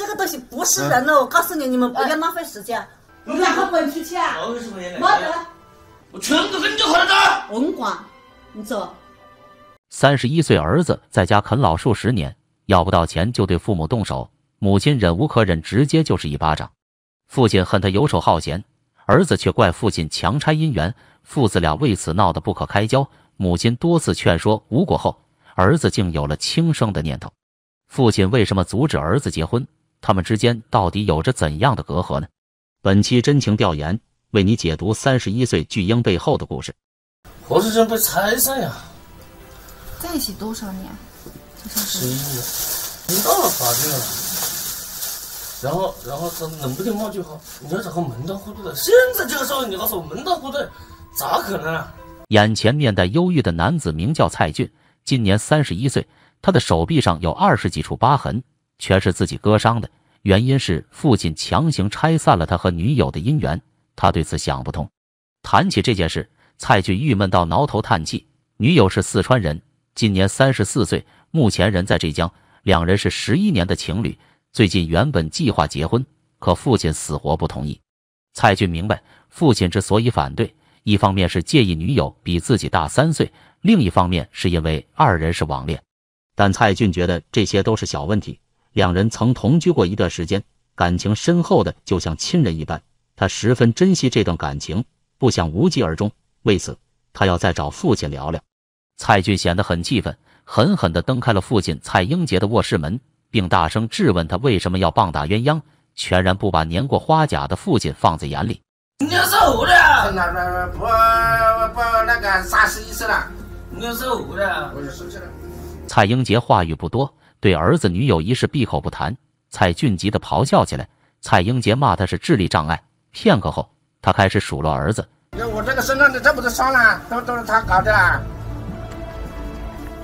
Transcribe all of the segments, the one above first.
这个东西不是人喽！我告诉你，你们不要浪费时间。你们两个滚出去啊！我为什么也来？没得，我全都跟你叫的。甭管，你走。三十一岁儿子在家啃老数十年，要不到钱就对父母动手。母亲忍无可忍，直接就是一巴掌。父亲恨他游手好闲，儿子却怪父亲强拆姻缘。父子俩为此闹得不可开交。母亲多次劝说无果后，儿子竟有了轻生的念头。父亲为什么阻止儿子结婚？他们之间到底有着怎样的隔阂呢？本期真情调研为你解读三十一岁巨婴背后的故事。活生生被拆散呀！在一起多少年？至少十一年。已经到了法定了。然后，然后他冷不丁冒出号：“你要找个门当户对的。”现在这个时候，你告诉我门当户对，咋可能？啊？眼前面带忧郁的男子名叫蔡俊，今年三十一岁，他的手臂上有二十几处疤痕。全是自己割伤的，原因是父亲强行拆散了他和女友的姻缘，他对此想不通。谈起这件事，蔡俊郁闷到挠头叹气。女友是四川人，今年三十四岁，目前人在浙江，两人是十一年的情侣。最近原本计划结婚，可父亲死活不同意。蔡俊明白，父亲之所以反对，一方面是介意女友比自己大三岁，另一方面是因为二人是网恋。但蔡俊觉得这些都是小问题。两人曾同居过一段时间，感情深厚的就像亲人一般。他十分珍惜这段感情，不想无疾而终。为此，他要再找父亲聊聊。蔡俊显得很气愤，狠狠地蹬开了父亲蔡英杰的卧室门，并大声质问他为什么要棒打鸳鸯，全然不把年过花甲的父亲放在眼里。要是我的，那那不不那个啥意思了？要是我的，我就生气了。蔡英杰话语不多。对儿子女友一事闭口不谈，蔡俊急得咆哮起来。蔡英杰骂他是智力障碍。片刻后，他开始数落儿子：“我这个身上的这不都伤了，都都是他搞的啦！”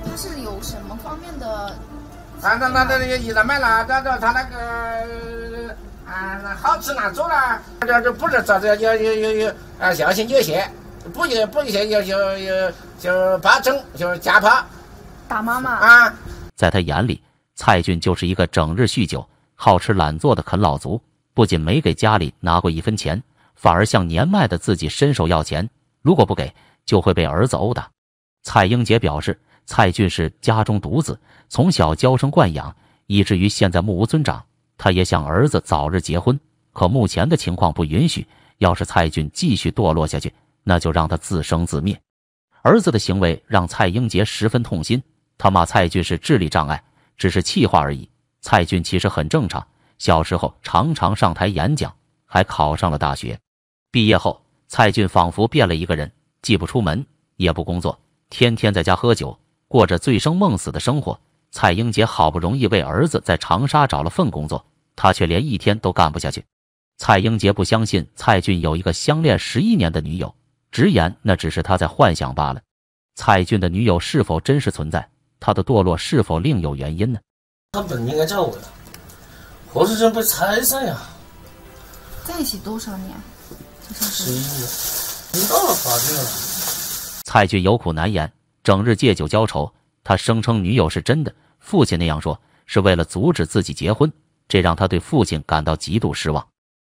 他是有什么方面的？啊，那那那那也买了，这这他那个啊，好吃拿走了，这这不是这这要要要要啊小心就行，不行不行，就就就就扒中就是假跑打妈妈啊！在他眼里，蔡俊就是一个整日酗酒、好吃懒做的啃老族，不仅没给家里拿过一分钱，反而向年迈的自己伸手要钱，如果不给，就会被儿子殴打。蔡英杰表示，蔡俊是家中独子，从小娇生惯养，以至于现在目无尊长。他也想儿子早日结婚，可目前的情况不允许。要是蔡俊继续堕落下去，那就让他自生自灭。儿子的行为让蔡英杰十分痛心。他骂蔡俊是智力障碍，只是气话而已。蔡俊其实很正常，小时候常常上台演讲，还考上了大学。毕业后，蔡俊仿佛变了一个人，既不出门，也不工作，天天在家喝酒，过着醉生梦死的生活。蔡英杰好不容易为儿子在长沙找了份工作，他却连一天都干不下去。蔡英杰不相信蔡俊有一个相恋十一年的女友，直言那只是他在幻想罢了。蔡俊的女友是否真实存在？他的堕落是否另有原因呢？他本应该叫我的，活生生被拆散呀！在一起多少年？这才十一年，到了法定了。蔡俊有苦难言，整日借酒浇愁。他声称女友是真的，父亲那样说是为了阻止自己结婚，这让他对父亲感到极度失望。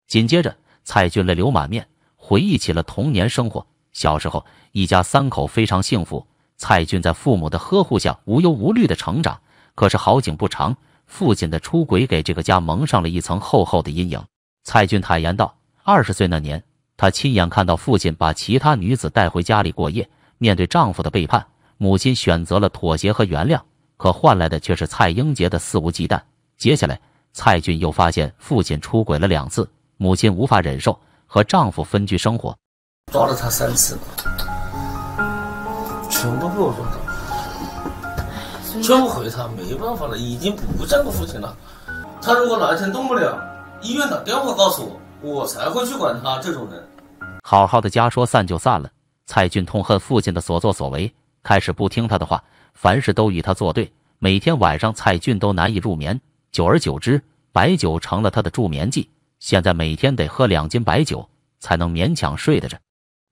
紧接着，蔡俊泪流满面，回忆起了童年生活。小时候，一家三口非常幸福。蔡俊在父母的呵护下无忧无虑的成长，可是好景不长，父亲的出轨给这个家蒙上了一层厚厚的阴影。蔡俊坦言道：“二十岁那年，他亲眼看到父亲把其他女子带回家里过夜。面对丈夫的背叛，母亲选择了妥协和原谅，可换来的却是蔡英杰的肆无忌惮。接下来，蔡俊又发现父亲出轨了两次，母亲无法忍受，和丈夫分居生活，抓了他三次。”全部被我送到，劝不回他没办法了，已经不在乎父亲了。他如果哪一天动不了，医院打电话告诉我，我才会去管他这种人。好好的家说散就散了。蔡俊痛恨父亲的所作所为，开始不听他的话，凡事都与他作对。每天晚上，蔡俊都难以入眠，久而久之，白酒成了他的助眠剂。现在每天得喝两斤白酒，才能勉强睡得着。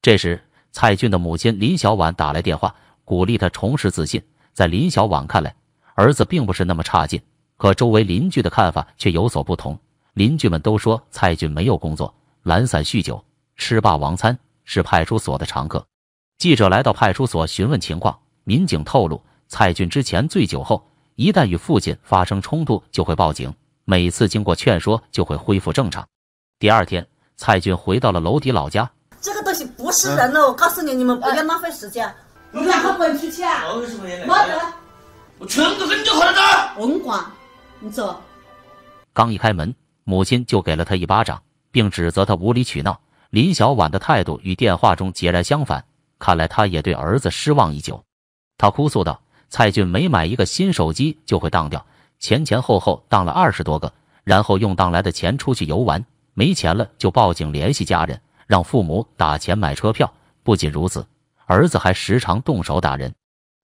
这时。蔡俊的母亲林小婉打来电话，鼓励他重拾自信。在林小婉看来，儿子并不是那么差劲，可周围邻居的看法却有所不同。邻居们都说蔡俊没有工作，懒散、酗酒、吃霸王餐，是派出所的常客。记者来到派出所询问情况，民警透露，蔡俊之前醉酒后，一旦与父亲发生冲突，就会报警，每次经过劝说就会恢复正常。第二天，蔡俊回到了娄底老家。这个东西。是人了，我告诉你，你们不要浪费时间，你们两个滚出去啊！没得，我全部跟你就滚甭管，你走。刚一开门，母亲就给了他一巴掌，并指责他无理取闹。林小婉的态度与电话中截然相反，看来她也对儿子失望已久。她哭诉道：“蔡俊每买一个新手机就会当掉，前前后后当了二十多个，然后用当来的钱出去游玩，没钱了就报警联系家人。”让父母打钱买车票。不仅如此，儿子还时常动手打人。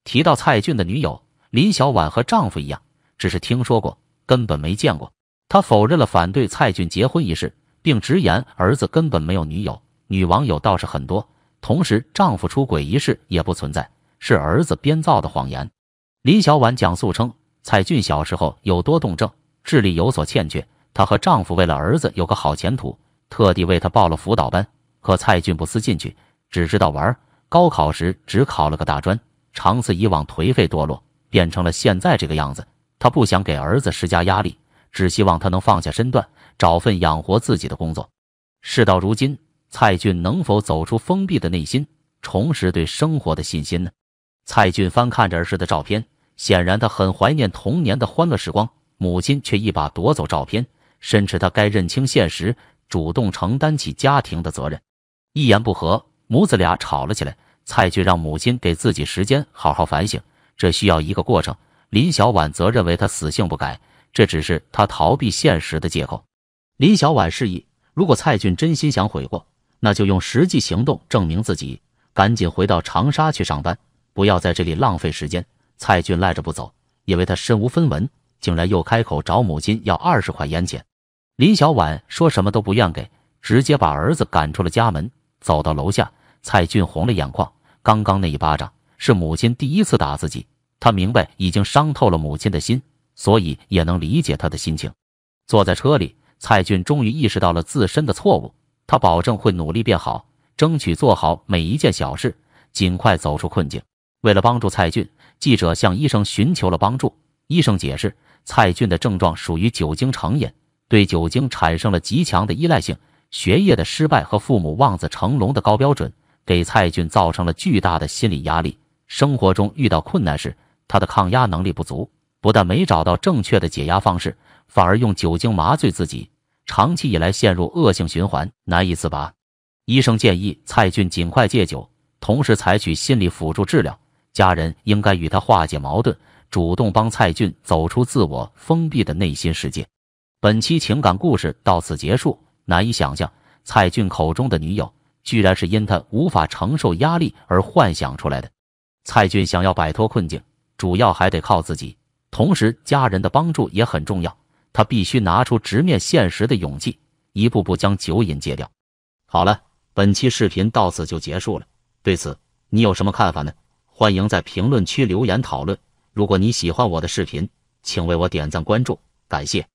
提到蔡俊的女友林小婉和丈夫一样，只是听说过，根本没见过。她否认了反对蔡俊结婚一事，并直言儿子根本没有女友，女网友倒是很多。同时，丈夫出轨一事也不存在，是儿子编造的谎言。林小婉讲述称，蔡俊小时候有多动症，智力有所欠缺。她和丈夫为了儿子有个好前途，特地为他报了辅导班。可蔡俊不思进去，只知道玩。高考时只考了个大专，长此以往颓废堕落，变成了现在这个样子。他不想给儿子施加压力，只希望他能放下身段，找份养活自己的工作。事到如今，蔡俊能否走出封闭的内心，重拾对生活的信心呢？蔡俊翻看着儿时的照片，显然他很怀念童年的欢乐时光。母亲却一把夺走照片，深知他该认清现实，主动承担起家庭的责任。一言不合，母子俩吵了起来。蔡俊让母亲给自己时间，好好反省，这需要一个过程。林小婉则认为他死性不改，这只是他逃避现实的借口。林小婉示意，如果蔡俊真心想悔过，那就用实际行动证明自己，赶紧回到长沙去上班，不要在这里浪费时间。蔡俊赖着不走，因为他身无分文，竟然又开口找母亲要二十块烟钱。林小婉说什么都不愿给，直接把儿子赶出了家门。走到楼下，蔡俊红了眼眶。刚刚那一巴掌是母亲第一次打自己，他明白已经伤透了母亲的心，所以也能理解他的心情。坐在车里，蔡俊终于意识到了自身的错误，他保证会努力变好，争取做好每一件小事，尽快走出困境。为了帮助蔡俊，记者向医生寻求了帮助。医生解释，蔡俊的症状属于酒精成瘾，对酒精产生了极强的依赖性。学业的失败和父母望子成龙的高标准，给蔡俊造成了巨大的心理压力。生活中遇到困难时，他的抗压能力不足，不但没找到正确的解压方式，反而用酒精麻醉自己，长期以来陷入恶性循环，难以自拔。医生建议蔡俊尽快戒酒，同时采取心理辅助治疗。家人应该与他化解矛盾，主动帮蔡俊走出自我封闭的内心世界。本期情感故事到此结束。难以想象，蔡俊口中的女友，居然是因他无法承受压力而幻想出来的。蔡俊想要摆脱困境，主要还得靠自己，同时家人的帮助也很重要。他必须拿出直面现实的勇气，一步步将酒瘾戒掉。好了，本期视频到此就结束了。对此，你有什么看法呢？欢迎在评论区留言讨论。如果你喜欢我的视频，请为我点赞关注，感谢。